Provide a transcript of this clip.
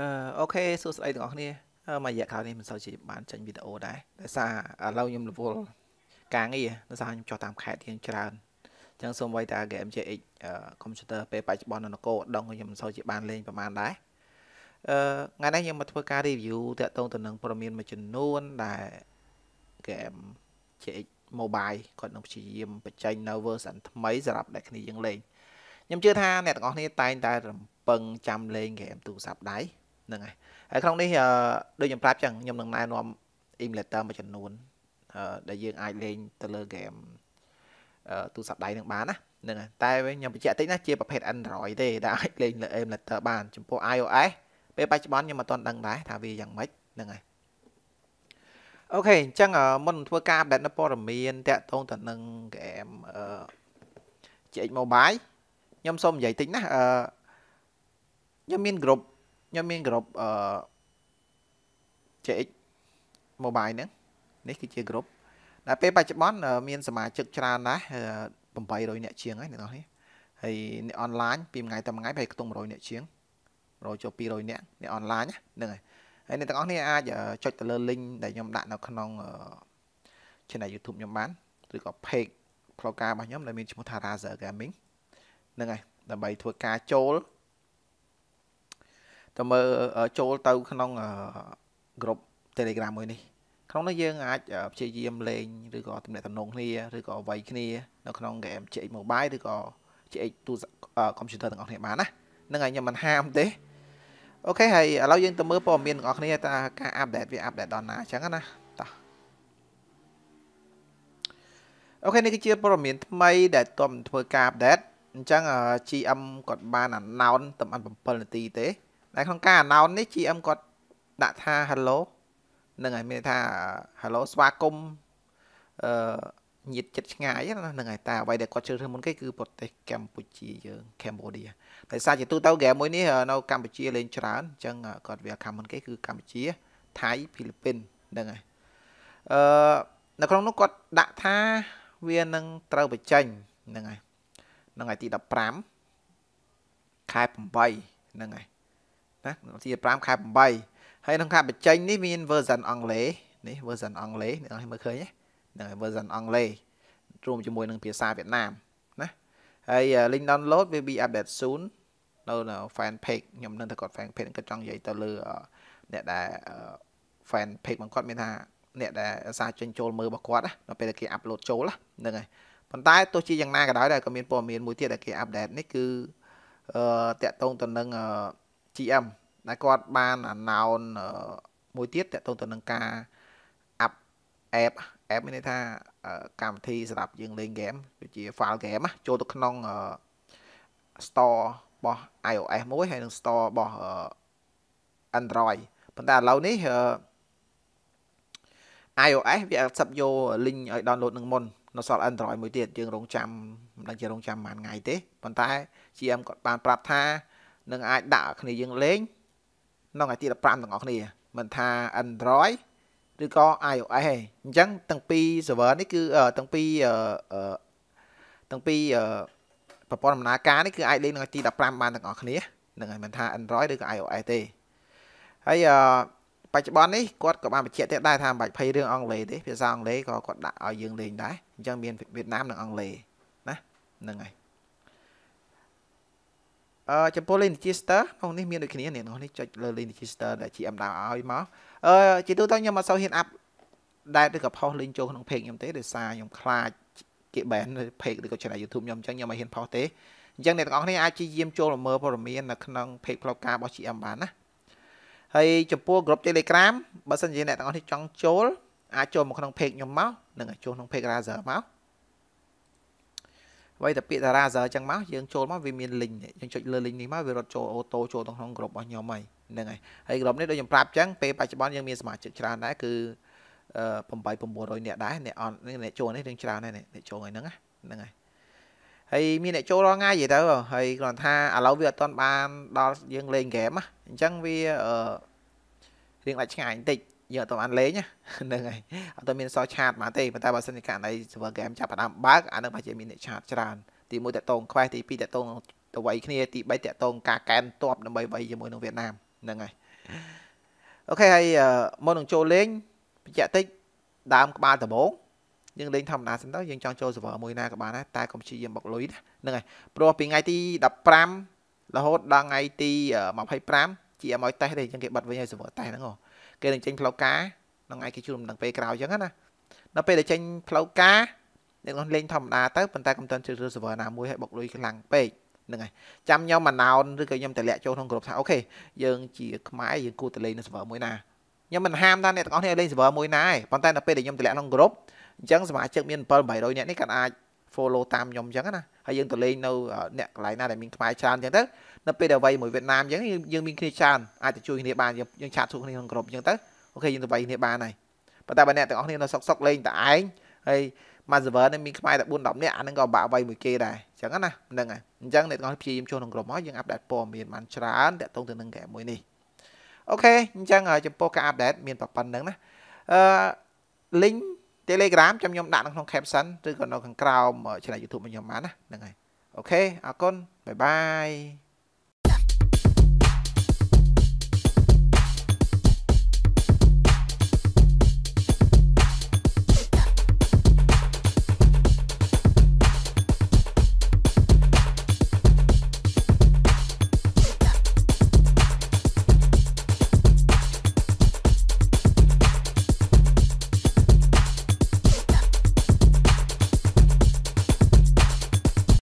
អឺអូខេសួស្តីទាំងអស់គ្នាមករយៈក្រោយនេះមិនសូវជាបានចេញវីដេអូដែរដោយសារឥឡូវខ្ញុំរវល់ការងារដោយសារខ្ញុំចុះតាមខេត្តទៀតច្រើនអញ្ចឹងសូមໄວតា game JX computer ពេលបច្ចុប្បន្ននៅនគរដងខ្ញុំមិនសូវជាបានលេងប្រហែលដែរអឺថ្ងៃនេះខ្ញុំមកធ្វើការ review តាក់ទងទៅនឹងព័ត៌មានមួយចំនួនដែល game JX mobile គាត់នឹងព្យាយាមបញ្ចេញនៅ version ថ្មីសម្រាប់អ្នកគ្នាយើងលេងខ្ញុំជឿថាអ្នកទាំងអស់គ្នាតែងតែរំពឹងចាំលេង game ទូរស័ព្ទដៃហ្នឹងហើយហើយក្នុងនេះដូចខ្ញុំប្រាប់ចឹងខ្ញុំនឹងណែនាំ emulator មួយចំនួនដែលយើងអាចលេងទៅលើ game ទូរស័ព្ទដៃនឹងបានណាហ្នឹងហើយតែខ្ញុំបញ្ជាក់តិចណាជាប្រភេទ Android ទេដែលអាចលេងលើ emulator បានចំពោះ iOS ពេលបច្ចុប្បន្នខ្ញុំមិនទាន់ដឹងដែរថាវាយ៉ាងម៉េចហ្នឹងហើយអូខេអញ្ចឹងមុនធ្វើការ update នៅព័ត៌មានតាក់ទងទៅនឹង game GX Mobile ខ្ញុំសូមនិយាយតិចណាខ្ញុំមាន group ខ្ញុំមានក្រុមអឺ CX Mobile ហ្នឹងនេះគឺជាក្រុមដែលពេលបច្ចុប្បន្នមានសមាជិកច្រើនណាស់800អ្នកជាងហើយអ្នកនរនេះហើយអ្នកអនឡាញពីថ្ងៃទៅថ្ងៃប្រហែលខ្ទង់100អ្នកជាង100ចូល200អ្នកអ្នកអនឡាញហ្នឹងហើយហើយអ្នកទាំងអស់គ្នាអាចចុចទៅលើ link ដែលខ្ញុំដាក់នៅក្នុង channel YouTube ខ្ញុំបានឬក៏ page ផ្លូវការរបស់ខ្ញុំដែលមានឈ្មោះថា Razer Gaming ហ្នឹងហើយដើម្បីធ្វើការចូលតើមើលចូលទៅក្នុងក្រុម Telegram មួយនេះក្នុងនោះយើងអាចព្យាយាមលេងឬក៏ទំនាក់ទំនងគ្នាឬក៏អ្វីគ្នា នៅក្នុង game CX Mobile ឬក៏ CX ទូរស័ព្ទ computer ទាំងអស់គ្នាបានណានឹងហើយខ្ញុំមិនហាមទេអូខេហើយឥឡូវយើងទៅមើលព័ត៌មានទាំងអស់គ្នាតើការ update វា update ដល់ណាអញ្ចឹងណាតោះអូខេនេះគឺជាព័ត៌មាន ថ្មី ដែលទំធ្វើការ update អញ្ចឹង GM គាត់បាន announce តំអន7នាទីទេតែក្នុងការ announce នេះ GM គាត់ដាក់ថា hello នឹងហើយមានថា hello ស្វាគមន៍អឺញាតចិត្តឆ្ងាយណាហ្នឹងហើយតែអ្វីដែលគាត់ជឿធ្វើមុនគេគឺប្រទេសកម្ពុជាយើង Cambodia តែសារជាទូទៅហ្គេមមួយនេះនៅ កម្ពុជាលេងច្រើនអញ្ចឹងគាត់វាកម្មមុនគេគឺកម្ពុជាថៃហ្វីលីពីនហ្នឹងហើយអឺនៅក្នុងនោះគាត់ដាក់ថាវានឹងត្រូវបញ្ចេញហ្នឹងហើយហ្នឹងហើយទី15ខែ8ហ្នឹងហើយណាទី5ខែ8ហើយក្នុងការបញ្ចេញនេះមាន version អង់គ្លេសនេះ version អង់គ្លេសអ្នកនរមើលឃើញហ្នឹងហើយ version អង់គ្លេសរួមជាមួយនឹងភាសាវៀតណាមណាហើយ link download will be update soon នៅនៅ fan page ខ្ញុំនឹងទៅគាត់ fan page គាត់ចង់និយាយទៅលើអ្នកដែល fan page របស់គាត់មានថាអ្នកដែលសារចេញចូលមើលរបស់គាត់ណាដល់ពេលគេ upload ចូលហ្នឹងហើយប៉ុន្តែទោះជាយ៉ាងណាក៏ដោយដែរក៏មានព័ត៌មានមួយទៀតដែលគេ update នេះគឺអឺតាក់ទងទៅនឹងអឺ GM ដែលគាត់បាន announce មួយទៀតតទៅទៅនឹងការ up app app មានន័យថា កម្មវិធីសម្រាប់យើងលេង game ដូចជា file game ណាចូលទៅក្នុង store របស់ iOS មួយហើយនឹង store របស់ Android ប៉ុន្តែឥឡូវនេះ iOS វាអត់ចាប់យក link ឲ្យ download នឹងមុននៅសល់ Android មួយទៀតយើងរងចាំមិនដឹងជារងចាំប៉ុន្មានថ្ងៃទេប៉ុន្តែ GM គាត់បានប្រាប់ថានឹងអាចដាក់ឲ្យគ្នាយើងលេងក្នុងថ្ងៃទី15ទាំងអស់គ្នា មិនថា Android ឬក៏ iOS ទេអញ្ចឹងទាំងពីរ server នេះគឺទាំងពីរទាំងពីរប្រព័ន្ធដំណើរការនេះគឺអាចលេងនៅទី15បានទាំងអស់គ្នានឹងហើយមិនថា Android ឬក៏ iOS ទេហើយបច្ចុប្បន្ននេះគាត់ក៏បានបញ្ជាក់ទៀតដែរថាមិនបាច់ភ័យរឿងអង់គ្លេសទេភាសាអង់គ្លេសក៏គាត់ដាក់ឲ្យយើងលេងដែរអញ្ចឹងមានវៀតណាមនិងអង់គ្លេសណាហ្នឹងហើយអឺចំពោះលេខ register ក្នុងនេះមានដូចគ្នានេះនេះចុចលើលេខ register ដែល GM ដើរឲ្យមកអឺជាទូទៅខ្ញុំអត់សូវហ៊ានអាប់ដែលឬក៏ផុសលេងចូលក្នុង page ខ្ញុំទេដោយសារខ្ញុំខ្លាចគេ ban នៅ page ឬក៏ channel YouTube ខ្ញុំអញ្ចឹងខ្ញុំមិនហ៊ានផុសទេអញ្ចឹងអ្នកទាំងអស់គ្នាអាចជាយាមចូលមើលព័ត៌មាននៅក្នុង page ផ្លូវការរបស់ GM បានណាហើយចំពោះ group Telegram បើសិនជាអ្នកទាំងអស់គ្នាចង់ចូលអាចចូលមកក្នុង page ខ្ញុំមកនឹងចូលក្នុង page Razer មកអ្វីតែពាក្យតារាសើអញ្ចឹងមកយើងចូលមកវាមាន link យើងចុចលើ link នេះមកវារត់ចូលអូតូចូលទៅក្នុងក្រុមរបស់ខ្ញុំហើយហ្នឹងហើយហើយក្រុមនេះដូចខ្ញុំប្រាប់អញ្ចឹងពេលបច្ចុប្បន្នយើងមានសមាជិកច្រើនដែរគឺ8900នាក់ដែរអ្នកអនអ្នកចូលនេះរឿងច្រើនដែរអ្នកចូលហ្នឹងហ្នឹងហើយហើយមានអ្នកចូលរាល់ថ្ងៃយីទៅហើយគ្រាន់ថាឥឡូវវាអត់ទាន់បានដល់យើងលេងហ្គេមអញ្ចឹងវារៀងដាច់ឆ្ងាយបន្តិចយើងអត់ទាន់បានលេងហ្នឹងហើយអត់ទាន់មានសល់ឆាតមកទេប៉ុន្តែបើសិនជាករណី server game ចាប់ផ្ដើមបើកអានឹងប្រហែលជាមានអ្នកឆាតច្រើនទី1តកតងខ្វេះទី2តកតងទៅវៃគ្នាទី3តកតងការកែនតបដើម្បីវៃជាមួយនឹងវៀតណាមហ្នឹងហើយអូខេហើយមុននឹងចូលលេងបញ្ជាក់តិចដើមក្បាលដំបងយើងលេងធម្មតាសិនទៅយើងចង់ចូល server មួយណាក៏បានដែរតែកុំព្យាយាមបុកលុយណាហ្នឹងហើយព្រោះពីថ្ងៃទី15រហូតដល់ថ្ងៃទី25ជាឲ្យមកតេស្តទេអញ្ចឹងគេបិទវិញឲ្យ server តេស្តហ្នឹងហ៎គេនឹងចេញផ្លូវការនឹងឯងគេជួលដំណឹងពេលក្រោយអញ្ចឹងណាដល់ពេលដែលចេញផ្លូវការអ្នកនោះលេងធម្មតាទៅប៉ុន្តែកុំតន់ជ្រើសរើស server ណាមួយឲ្យបុកលុយខ្លាំងពេកហ្នឹងហើយចាំខ្ញុំអាណោនឬក៏ខ្ញុំតម្លាក់ចូលក្នុងក្រុមថាអូខេយើងជាខ្មែរយើងគួរទៅលេងនៅ server មួយណាខ្ញុំមិនហាមថាអ្នកទាំងអស់គ្នាលេង server មួយណាទេប៉ុន្តែដល់ពេលដែលខ្ញុំតម្លាក់ក្នុងក្រុមអញ្ចឹងសមាជិកមាន7 800នាក់នេះគាត់អាច follow តាមខ្ញុំអញ្ចឹងណាហើយយើងទៅលេងនៅអ្នកកន្លែងណាដែលមានខ្មែរច្រើនអញ្ចឹងទៅនៅពេលដែលវ័យមួយវៀតណាមអញ្ចឹងយើងមានគ្នាច្រើនអាចទៅជួយគ្នាបានយើងឆាតសួរគ្នាក្នុងក្រុមអញ្ចឹងទៅអូខេយើងទៅវ័យគ្នាបានហើយប៉ុន្តែបើអ្នកទាំងអស់គ្នានៅសុកសុកលេងតែឯងហើយមក server នេះមានខ្មែរតែ4 10នាក់អាហ្នឹងក៏បាក់វ័យមួយគេដែរអញ្ចឹងណាហ្នឹងហើយអញ្ចឹងអ្នកទាំងអស់ព្យាយាមចូលក្នុងក្រុមមកយើងអាប់ដេតព័ត៌មានបានច្រើនតាក់ទងទៅនឹងហ្គេមមួយនេះអូខេអញ្ចឹងចំពោះការអាប់ដេតមានប៉ុណ្្នឹងណាអឺ link Telegram ចាំខ្ញុំដាក់នៅក្នុង caption ឬក៏នៅខាងក្រោមឆានែល YouTube របស់ខ្ញុំបានណាហ្នឹងហើយអូខេអរគុណបាយបាយ